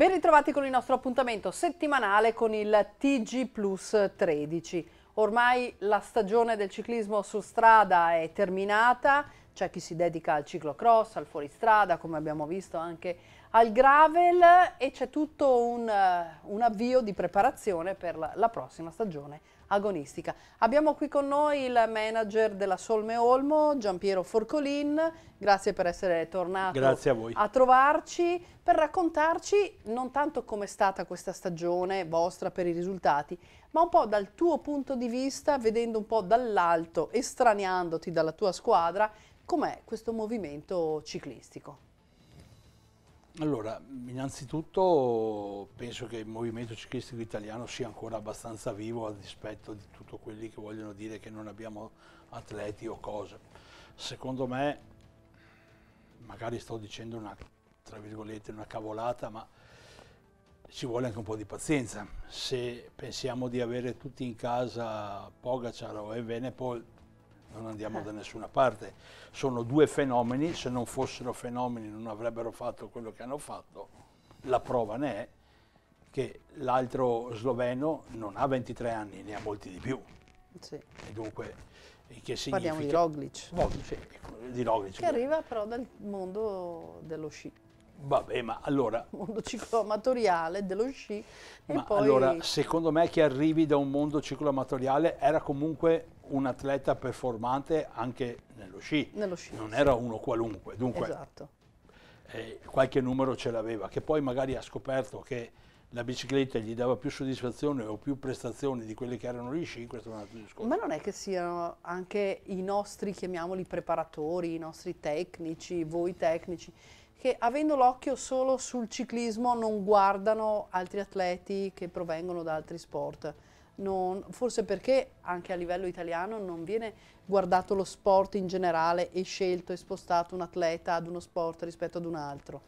Ben ritrovati con il nostro appuntamento settimanale con il TG Plus 13. Ormai la stagione del ciclismo su strada è terminata c'è chi si dedica al ciclocross, al fuoristrada, come abbiamo visto anche al gravel e c'è tutto un, eh, un, avvio di preparazione per la, la, prossima stagione agonistica. Abbiamo qui con noi il manager della Solme Olmo, Giampiero Forcolin, grazie per essere tornato a, a, trovarci, per raccontarci non tanto come è stata questa stagione vostra per i risultati, ma un po' dal tuo punto di vista, vedendo un po' dall'alto, estraneandoti dalla tua squadra, com'è questo movimento ciclistico? Allora, innanzitutto penso che il movimento ciclistico italiano sia ancora abbastanza vivo a dispetto di tutti quelli che vogliono dire che non abbiamo atleti o cose. Secondo me, magari sto dicendo una, una cavolata, ma ci vuole anche un po' di pazienza. Se pensiamo di avere tutti in casa Pogacar o Evenepol, non andiamo da nessuna parte. Sono due fenomeni, se non fossero fenomeni non avrebbero fatto quello che hanno fatto. La prova ne è che l'altro sloveno non ha 23 anni, ne ha molti di più. Sì. E dunque, che significa? Parliamo di Roglic. Roglic, ecco, di Roglic. Che arriva però dal mondo dello sci. Vabbè, ma allora... Mondo cicloamatoriale dello sci. Ma poi... allora, secondo me che arrivi da un mondo cicloamatoriale era comunque un atleta performante anche nello sci, nello sci non sì. era uno qualunque, dunque esatto. eh, qualche numero ce l'aveva, che poi magari ha scoperto che la bicicletta gli dava più soddisfazione o più prestazioni di quelle che erano gli sci, questo è un altro discorso. Ma non è che siano anche i nostri, chiamiamoli preparatori, i nostri tecnici, voi tecnici, che avendo l'occhio solo sul ciclismo non guardano altri atleti che provengono da altri sport non, forse perché anche a livello italiano non viene guardato lo sport in generale e scelto e spostato un atleta ad uno sport rispetto ad un altro?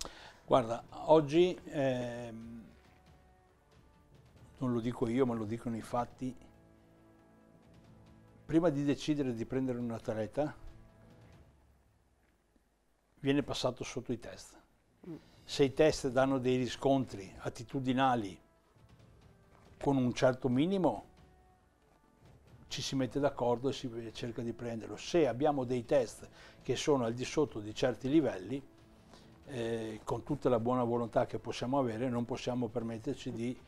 Guarda, oggi, ehm, non lo dico io ma lo dicono i fatti, prima di decidere di prendere un atleta viene passato sotto i test. Mm. Se i test danno dei riscontri attitudinali, con un certo minimo ci si mette d'accordo e si cerca di prenderlo. Se abbiamo dei test che sono al di sotto di certi livelli, eh, con tutta la buona volontà che possiamo avere, non possiamo permetterci di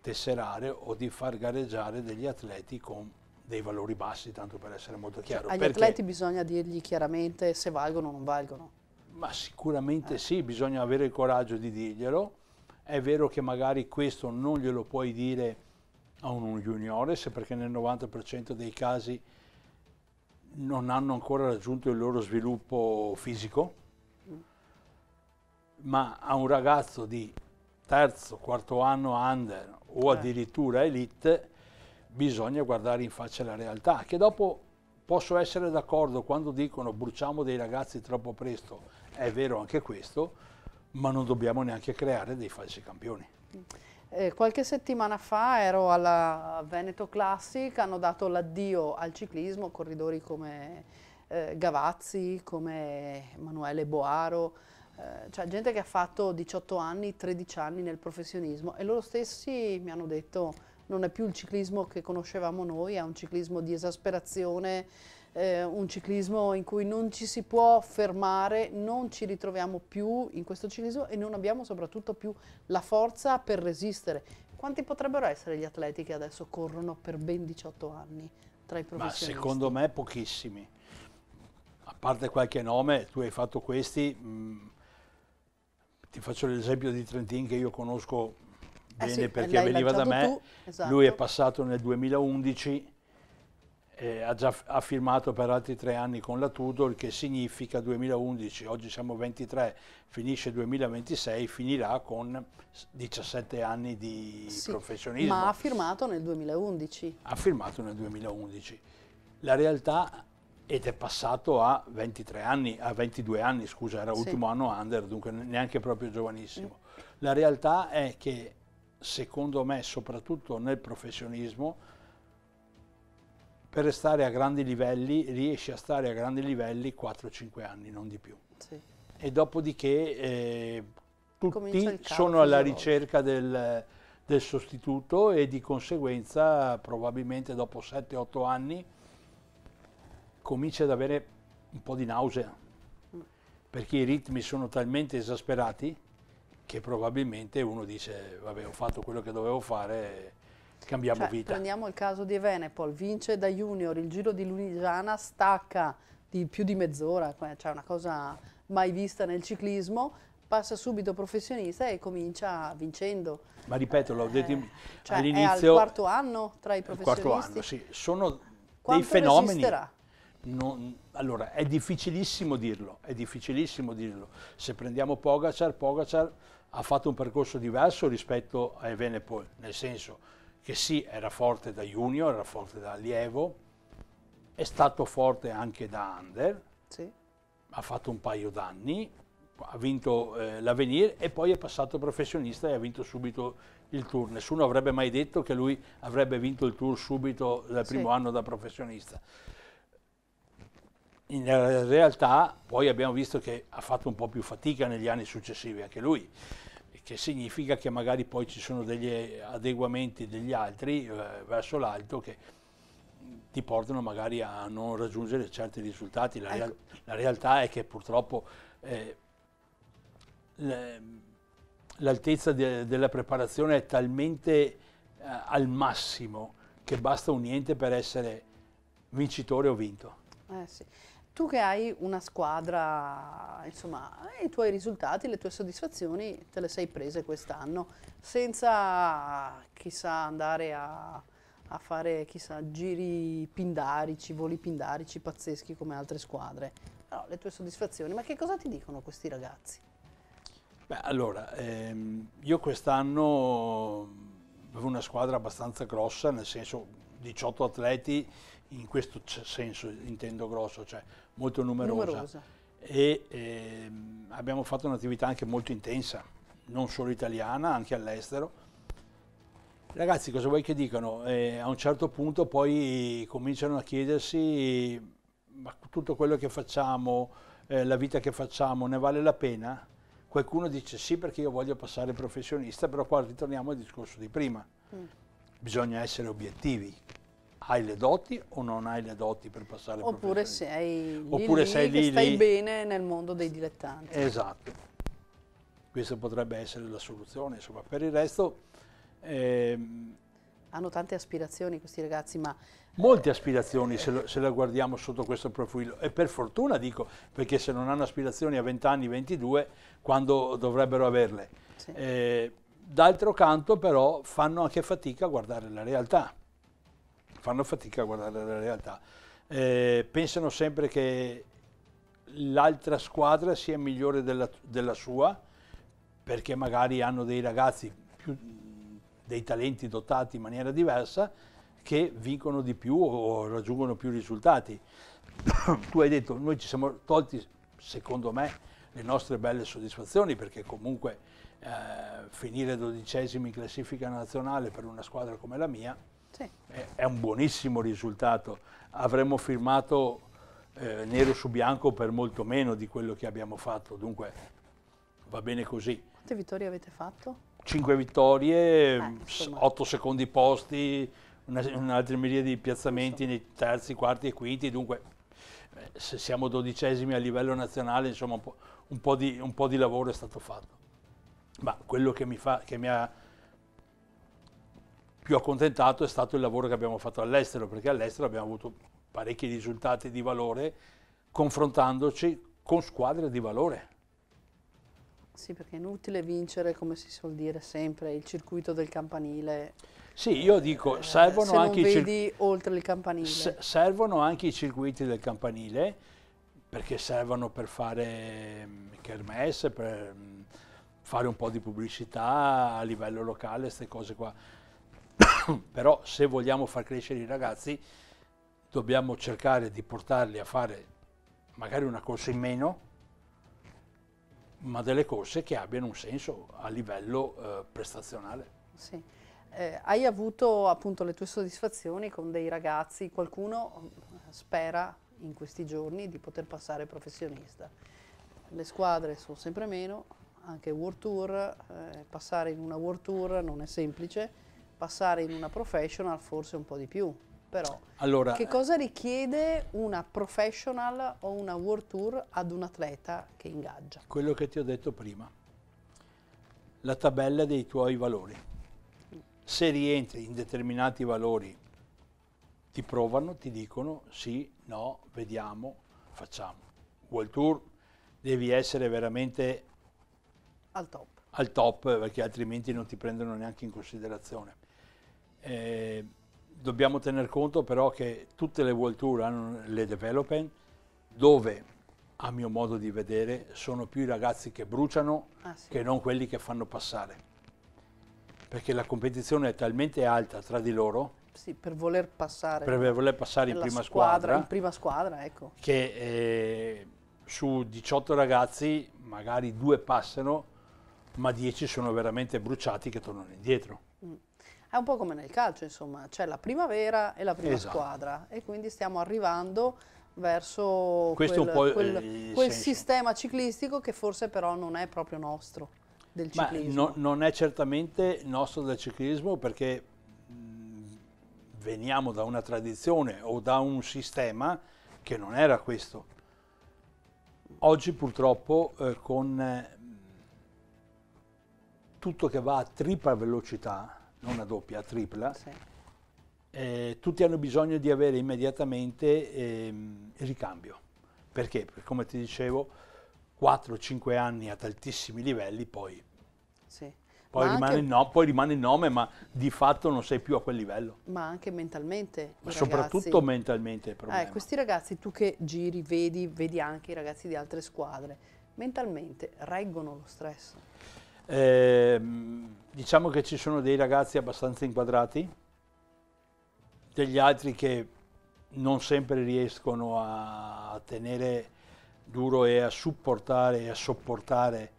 tesserare o di far gareggiare degli atleti con dei valori bassi, tanto per essere molto cioè, chiaro. Cioè, agli Perché atleti bisogna dirgli chiaramente se valgono o non valgono. Ma sicuramente eh. sì, bisogna avere il coraggio di dirglielo è vero che magari questo non glielo puoi dire a un juniores perché nel 90% dei casi non hanno ancora raggiunto il loro sviluppo fisico, ma a un ragazzo di terzo, quarto anno under o certo. addirittura elite bisogna guardare in faccia la realtà, che dopo posso essere d'accordo quando dicono bruciamo dei ragazzi troppo presto, è vero anche questo, ma non dobbiamo neanche creare dei falsi campioni. Eh, qualche settimana fa ero alla Veneto Classic, hanno dato l'addio al ciclismo, corridori come eh, Gavazzi, come Emanuele Boaro, eh, cioè gente che ha fatto 18 anni, 13 anni nel professionismo e loro stessi mi hanno detto non è più il ciclismo che conoscevamo noi, è un ciclismo di esasperazione, eh, un ciclismo in cui non ci si può fermare, non ci ritroviamo più in questo ciclismo e non abbiamo soprattutto più la forza per resistere. Quanti potrebbero essere gli atleti che adesso corrono per ben 18 anni tra i professionisti? Ma secondo me pochissimi. A parte qualche nome, tu hai fatto questi, mh, mm, ti faccio l'esempio di Trentin che io conosco eh bene eh sì, perché veniva da me, esatto. lui è esatto. passato nel 2011 eh, ha già ha firmato per altri tre anni con la Tudor, che significa 2011, oggi siamo 23, finisce 2026, finirà con 17 anni di sì, professionismo. Ma ha firmato nel 2011. Ha firmato nel 2011. La realtà ed è passato a 23 anni, a 22 anni, scusa, era sì. ultimo anno under, dunque neanche proprio giovanissimo. Mm. La realtà è che secondo me, soprattutto nel professionismo, per restare a grandi livelli riesci a stare a grandi livelli 4-5 anni, non di più. Sì. E dopodiché eh, tutti sono alla ricerca del, del, sostituto e di conseguenza probabilmente dopo 7-8 anni comincia ad avere un po' di nausea mm. perché i ritmi sono talmente esasperati che probabilmente uno dice vabbè ho fatto quello che dovevo fare cambiamo cioè, vita. Prendiamo il caso di Venepol, vince da junior il Giro di Lunigiana, stacca di più di mezz'ora, cioè, cioè una cosa mai vista nel ciclismo, passa subito professionista e comincia vincendo. Ma ripeto, l'ho detto eh, cioè all'inizio... Al quarto anno tra i professionisti? Il quarto anno, sì. Sono Quanto dei fenomeni... Resisterà? Non, allora, è difficilissimo dirlo, è difficilissimo dirlo. Se prendiamo Pogacar, Pogacar ha fatto un percorso diverso rispetto a Evenepoel, nel senso che sì, era forte da junior, era forte da allievo, è stato forte anche da under, sì. ha fatto un paio d'anni, ha vinto eh, l'Avenir e poi è passato professionista e ha vinto subito il tour. Nessuno avrebbe mai detto che lui avrebbe vinto il tour subito dal primo sì. anno da professionista. In eh, realtà poi abbiamo visto che ha fatto un po' più fatica negli anni successivi anche lui che significa che magari poi ci sono degli eh, adeguamenti degli altri eh, verso l'alto che ti portano magari a non raggiungere certi risultati. La, ecco. real la realtà è che purtroppo eh, l'altezza de della preparazione è talmente eh, al massimo che basta un niente per essere vincitore o vinto. Eh sì tu che hai una squadra, insomma, i tuoi risultati, le tue soddisfazioni te le sei prese quest'anno senza chissà andare a, a fare chissà giri pindarici, voli pindarici pazzeschi come altre squadre. No, le tue soddisfazioni, ma che cosa ti dicono questi ragazzi? Beh, allora, ehm, io quest'anno avevo una squadra abbastanza grossa, nel senso 18 atleti, in questo senso intendo grosso, cioè molto numerosa. numerosa. E eh, abbiamo fatto un'attività anche molto intensa, non solo italiana, anche all'estero. Ragazzi, cosa vuoi che dicano? Eh, a un certo punto poi cominciano a chiedersi ma tutto quello che facciamo, eh, la vita che facciamo, ne vale la pena? Qualcuno dice sì perché io voglio passare professionista, però qua ritorniamo al discorso di prima. Mm bisogna essere obiettivi. Hai le doti o non hai le doti per passare Oppure sei lì, Oppure lì, sei lì, lì stai lì. bene nel mondo dei dilettanti. Esatto. Questa potrebbe essere la soluzione. Insomma, per il resto... Ehm, Hanno tante aspirazioni questi ragazzi, ma... Eh, Molte aspirazioni se, lo, se la guardiamo sotto questo profilo e per fortuna dico, perché se non hanno aspirazioni a 20 anni, 22, quando dovrebbero averle. Sì. Eh, D'altro canto però fanno anche fatica a guardare la realtà, fanno fatica a guardare la realtà. Eh, pensano sempre che l'altra squadra sia migliore della, della, sua perché magari hanno dei ragazzi più, dei talenti dotati in maniera diversa che vincono di più o raggiungono più risultati. tu hai detto noi ci siamo tolti, secondo me, le nostre belle soddisfazioni perché comunque eh, finire dodicesimi in classifica nazionale per una squadra come la mia sì. è, è, un buonissimo risultato. Avremmo firmato eh, nero su bianco per molto meno di quello che abbiamo fatto, dunque va bene così. Quante vittorie avete fatto? Cinque vittorie, eh, 8 mm, secondi posti, un'altra un miriade di piazzamenti nei terzi, quarti e quinti, dunque eh, se siamo dodicesimi a livello nazionale, insomma un po', un po' di, un po di lavoro è stato fatto. Ma quello che mi, fa, che mi ha più accontentato è stato il lavoro che abbiamo fatto all'estero, perché all'estero abbiamo avuto parecchi risultati di valore confrontandoci con squadre di valore. Sì, perché è inutile vincere, come si suol dire sempre, il circuito del campanile. Sì, io dico, eh, servono, eh, anche, i circuiti, servono anche i circuiti del campanile, perché servono per fare mm, kermesse, per mm, fare un po' di pubblicità a livello locale, queste cose qua. Però se vogliamo far crescere i ragazzi dobbiamo cercare di portarli a fare magari una corsa in meno, ma delle corse che abbiano un senso a livello eh, prestazionale. Sì. Eh, hai avuto appunto le tue soddisfazioni con dei ragazzi, qualcuno mm, spera in questi giorni di poter passare professionista. Le squadre sono sempre meno, anche World Tour, eh, passare in una World Tour non è semplice, passare in una professional forse un po' di più, però allora, che cosa richiede una professional o una World Tour ad un atleta che ingaggia? Quello che ti ho detto prima, la tabella dei tuoi valori. Se rientri in determinati valori, ti provano, ti dicono sì, no, vediamo, facciamo. World Tour devi essere veramente al top, al top perché altrimenti non ti prendono neanche in considerazione. Eh, dobbiamo tener conto però che tutte le World Tour hanno le development dove a mio modo di vedere sono più i ragazzi che bruciano ah, sì. che non quelli che fanno passare perché la competizione è talmente alta tra di loro sì, per voler passare, per voler passare in prima squadra, squadra, in prima squadra ecco. che eh, su 18 ragazzi magari due passano, ma 10 sono veramente bruciati che tornano indietro. Mm. È un po' come nel calcio, insomma, c'è la primavera e la prima esatto. squadra e quindi stiamo arrivando verso Questo quel, quel, quel sistema ciclistico che forse però non è proprio nostro del ciclismo. No, non è certamente nostro del ciclismo perché veniamo da una tradizione o da un sistema che non era questo. Oggi purtroppo eh, con eh, tutto che va a tripla velocità, non a doppia, a tripla, sì. eh, tutti hanno bisogno di avere immediatamente ehm, il ricambio. Perché? Perché come ti dicevo, 4-5 anni ad altissimi livelli poi sì. Poi rimane, anche... no, poi rimane il nome, ma di fatto non sei più a quel livello. Ma anche mentalmente. Ma soprattutto ragazzi... mentalmente. Eh, questi ragazzi, tu che giri, vedi, vedi anche i ragazzi di altre squadre, mentalmente reggono lo stress? Eh, diciamo che ci sono dei ragazzi abbastanza inquadrati, degli altri che non sempre riescono a tenere duro e a supportare e a sopportare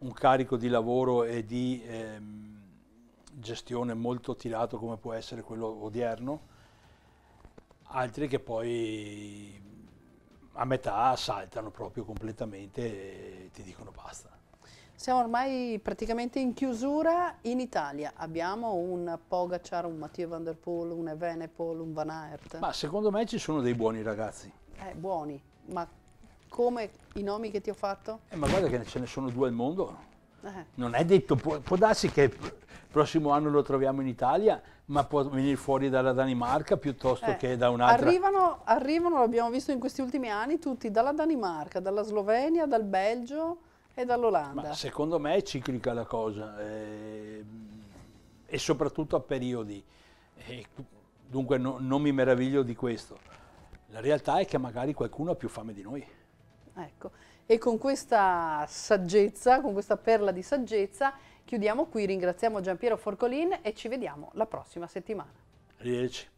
un carico di lavoro e di ehm, gestione molto tirato come può essere quello odierno, altri che poi a metà saltano proprio completamente e ti dicono basta. Siamo ormai praticamente in chiusura in Italia. Abbiamo un Pogacar, un Matteo Van Der Poel, un Evenepoel, un Van Aert. Ma secondo me ci sono dei buoni ragazzi. Eh, buoni, ma come i nomi che ti ho fatto? Eh, ma guarda che ce ne sono due al mondo. Eh. Non è detto, può, può darsi che il prossimo anno lo troviamo in Italia, ma può venire fuori dalla Danimarca piuttosto eh. che da un'altra. Arrivano, arrivano, l'abbiamo visto in questi ultimi anni, tutti dalla Danimarca, dalla Slovenia, dal Belgio e dall'Olanda. secondo me è ciclica la cosa eh, e soprattutto a periodi. E, dunque no, non mi meraviglio di questo. La realtà è che magari qualcuno ha più fame di noi. Ecco. E con questa saggezza, con questa perla di saggezza, chiudiamo qui, ringraziamo Giampiero Forcolin e ci vediamo la prossima settimana. Arrivederci.